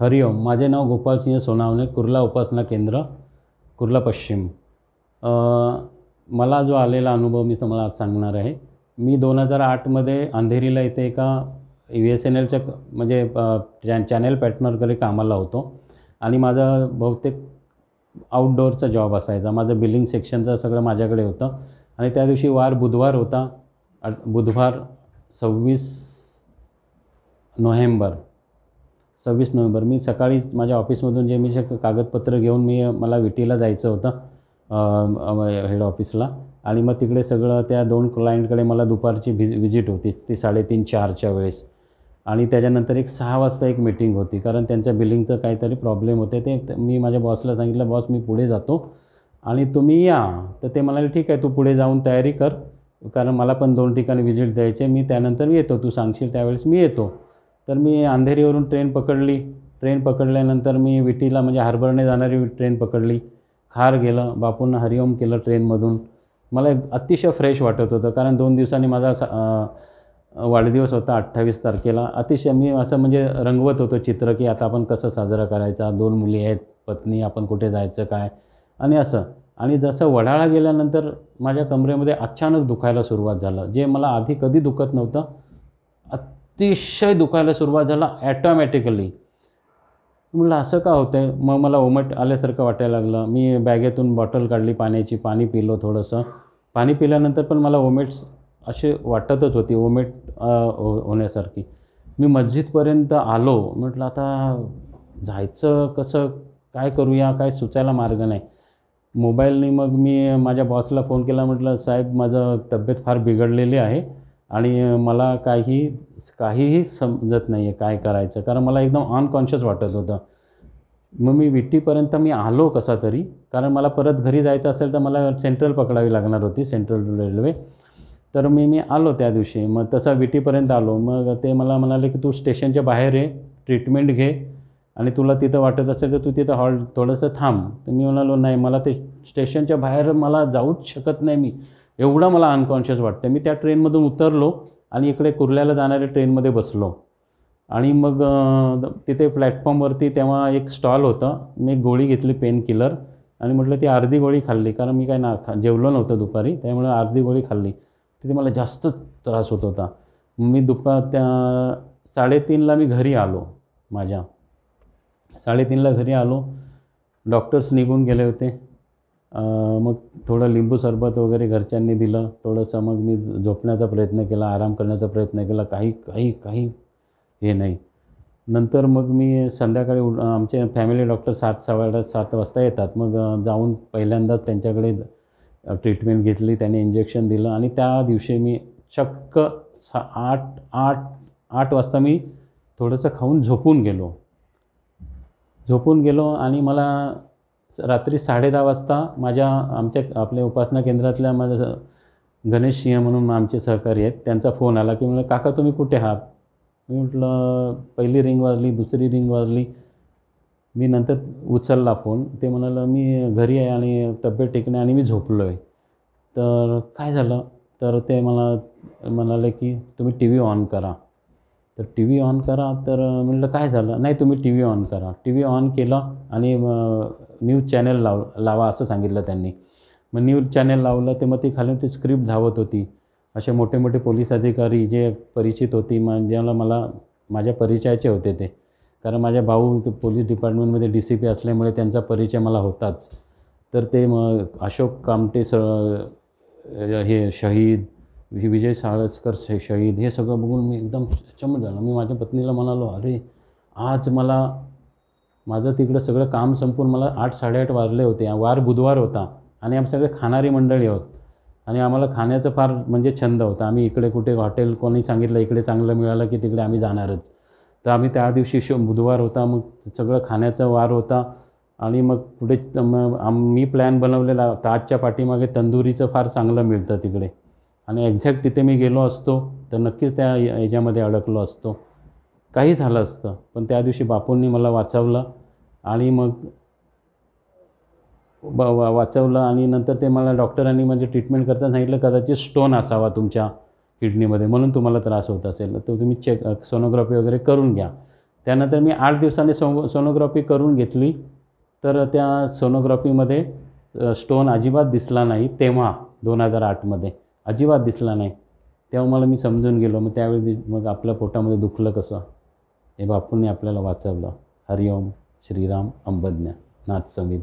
हरिओम माझे नाव गोपालसिंह सोनावणे कुर्ला उपासना केंद्र कुर्ला पश्चिम मला जो आलेला अनुभव मी तुम्हाला आज सांगणार आहे मी दोन हजार आठमध्ये अंधेरीला इथे एका यू e एस एन एलच्या म्हणजे चॅ चॅनेल पॅटनरकडे कामाला होतो आणि माझा बहुतेक आउटडोअरचा जॉब असायचा माझं बिलिंग सेक्शनचं सगळं माझ्याकडे होतं आणि त्या दिवशी वार बुधवार होता बुधवार सव्वीस नोव्हेंबर सव्वीस नोव्हेंबर मी सकाळी माझ्या ऑफिसमधून जे मी कागदपत्र घेऊन मी मला विटीला जायचं होतं हेड ऑफिसला आणि मग तिकडे सगळं त्या दोन क्लायंटकडे मला दुपारची व्हिज व्हिजिट होती ती साडेतीन चारच्या वेळेस आणि त्याच्यानंतर एक सहा वाजता एक मीटिंग होती कारण त्यांच्या बिलिंगचं काहीतरी प्रॉब्लेम होते ते मी माझ्या बॉसला सांगितलं बॉस मी पुढे जातो आणि तुम्ही या तर ते म्हणाले ठीक आहे तू पुढे जाऊन तयारी कर कारण मला पण दोन ठिकाणी व्हिजिट द्यायचे मी त्यानंतर येतो तू सांगशील त्यावेळेस मी येतो तर मी अंधेरीवरून ट्रेन पकडली ट्रेन पकडल्यानंतर मी विटीला म्हणजे हार्बरने जाणारी ट्रेन पकडली खार गेलं बापूंना हरिओम केलं ट्रेनमधून मला एक अतिशय फ्रेश वाटत होतं कारण दोन दिवसांनी माझा वाढदिवस होता अठ्ठावीस तारखेला अतिशय मी असं म्हणजे रंगवत होतो चित्र की आता आपण कसं साजरा करायचा दोन मुली आहेत पत्नी आपण कुठे जायचं काय आणि असं आणि जसं वडाळा गेल्यानंतर माझ्या कमरेमध्ये अचानक दुखायला सुरुवात झालं जे मला आधी कधी दुखत नव्हतं अतिशय दुखायला सुरुवात झाला ॲटोमॅटिकली म्हटलं असं का होतं आहे मग मला ओमट आल्यासारखं वाटायला लागलं मी बॅगेतून बॉटल काढली पाण्याची पाणी पिलो थोडंसं पाणी पिल्यानंतर पण मला ओमेट्स असे वाटतच होती ओमेट हो, होण्यासारखी मी मस्जिदपर्यंत आलो म्हटलं आता जायचं कसं काय करूया काय सुचायला मार्ग नाही मोबाईलने मग मी माझ्या बॉसला फोन केला म्हटलं साहेब माझं तब्येत फार बिघडलेली आहे आणि मला काही काहीही समजत नाही आहे काय करायचं कारण मला एकदम अनकॉन्शियस वाटत होतं मग मी विट्टीपर्यंत मी आलो कसा तरी कारण मला परत घरी जायचं असेल तर मला सेंट्रल पकडावी लागणार होती सेंट्रल रेल्वे तर मी मी आलो त्या दिवशी मग तसा विटीपर्यंत आलो मग ते मला म्हणाले की तू स्टेशनच्या बाहेर ये ट्रीटमेंट घे आणि तुला तिथं वाटत असेल तर तू तिथं हॉल थोडंसं थांब तर मी म्हणालो नाही मला ते स्टेशनच्या बाहेर मला जाऊच शकत नाही मी एवढं मला अनकॉन्शियस वाटतं मी त्या ट्रेनमधून उतरलो आणि इकडे कुर्ल्याला जाणाऱ्या ट्रेनमध्ये बसलो आणि मग तिथे प्लॅटफॉर्मवरती तेव्हा एक स्टॉल होतं मी एक गोळी घेतली पेन किलर आणि म्हटलं ती अर्धी गोळी खाल्ली कारण मी काय ना खा जेवलो नव्हतं दुपारी त्यामुळे अर्धी गोळी खाल्ली तिथे मला जास्त त्रास होत होता मी दुपार त्या साडेतीनला मी घरी आलो माझ्या साडेतीनला घरी आलो डॉक्टर्स निघून गेले होते मग थोडं लिंबू सरबत वगैरे घरच्यांनी दिलं थोडंसं मग मी झोपण्याचा प्रयत्न केला आराम करण्याचा प्रयत्न केला काही काही काही हे नाही नंतर मग मी संध्याकाळी उड आमचे फॅमिली डॉक्टर सात सव्वा सात वाजता येतात मग जाऊन पहिल्यांदाच त्यांच्याकडे ट्रीटमेंट घेतली त्याने इंजेक्शन दिलं आणि त्या दिवशी मी चक्क सा आठ आठ आठ वाजता मी थोडंसं खाऊन झोपून गेलो झोपून गेलो आणि मला रात्री साडे दहा वाजता माझ्या आमच्या आपल्या उपासना केंद्रातल्या माझ्या गणेश सिंह म्हणून आमचे सहकारी आहेत त्यांचा फोन आला की म्हणलं काका तुम्ही कुठे आहात मी म्हटलं पहिली रिंग वाजली दुसरी रिंग वाजली मी नंतर उचलला फोन ते म्हणालं मी घरी आहे आणि तब्येत टेकणे आणि मी झोपलो आहे तर काय झालं तर ते मला म्हणाले की तुम्ही टी व्ही ऑन करा तर टी व्ही ऑन करा तर म्हटलं काय झालं नाही तुम्ही टी व्ही ऑन करा टी व्ही ऑन केला आणि न्यूज चॅनल लाव लावा असं सांगितलं त्यांनी मग न्यूज चॅनल लावलं ते मग ती खाली ती स्क्रिप्ट धावत होती असे मोठे मोठे पोलीस अधिकारी जे परिचित होती मग ज्याला मला माझ्या परिचयाचे होते ते कारण माझ्या भाऊ पोलीस डिपार्टमेंटमध्ये डी सी पी असल्यामुळे त्यांचा परिचय मला होताच तर ते मग अशोक कामटे स हे शहीद विजय साळसकर शे शहीद हे सगळं बघून मी एकदम चम झालो मी माझ्या पत्नीला म्हणालो अरे आज मला माझं तिकडं सगळं काम संपून मला आठ साडेआठ वाजले होते वार बुधवार होता आणि आम्ही सगळे खाणारी मंडळी आहोत आणि आम्हाला खाण्याचं फार म्हणजे छंद होता आम्ही इकडे कुठे हॉटेल कोणी सांगितलं इकडे चांगलं मिळालं की तिकडे आम्ही जाणारच तर आम्ही त्या दिवशी शो बुधवार होता मग सगळं खाण्याचा वार होता आणि मग पुढे मी प्लॅन बनवलेला होता आजच्या पाठीमागे तंदुरीचं फार चांगलं मिळतं तिकडे आणि एक्झॅक्ट तिथे मी गेलो असतो तर नक्कीच त्या याच्यामध्ये अडकलो असतो काही झालं असतं पण त्या दिवशी बापूंनी मला वाचवलं आणि मग ब वाचवलं आणि नंतर ते मला डॉक्टरांनी म्हणजे ट्रीटमेंट करताना सांगितलं कदाचित स्टोन असावा तुमच्या किडनीमध्ये म्हणून तुम्हाला त्रास होत असेल तर तुम्ही चेक सोनोग्राफी वगैरे करून घ्या त्यानंतर मी आठ दिवसांनी सो सोनोग्राफी करून घेतली तर त्या सोनोग्राफीमध्ये स्टोन अजिबात दिसला नाही तेव्हा दोन हजार आठमध्ये अजिबात दिसला नाही तेव्हा मला मी समजून गेलो मग त्यावेळी मग आपल्या पोटामध्ये दुखलं कसं हे बापूंनी आपल्याला वाचवलं हरिओम श्रीराम अंबज्ञ नाथ संगीत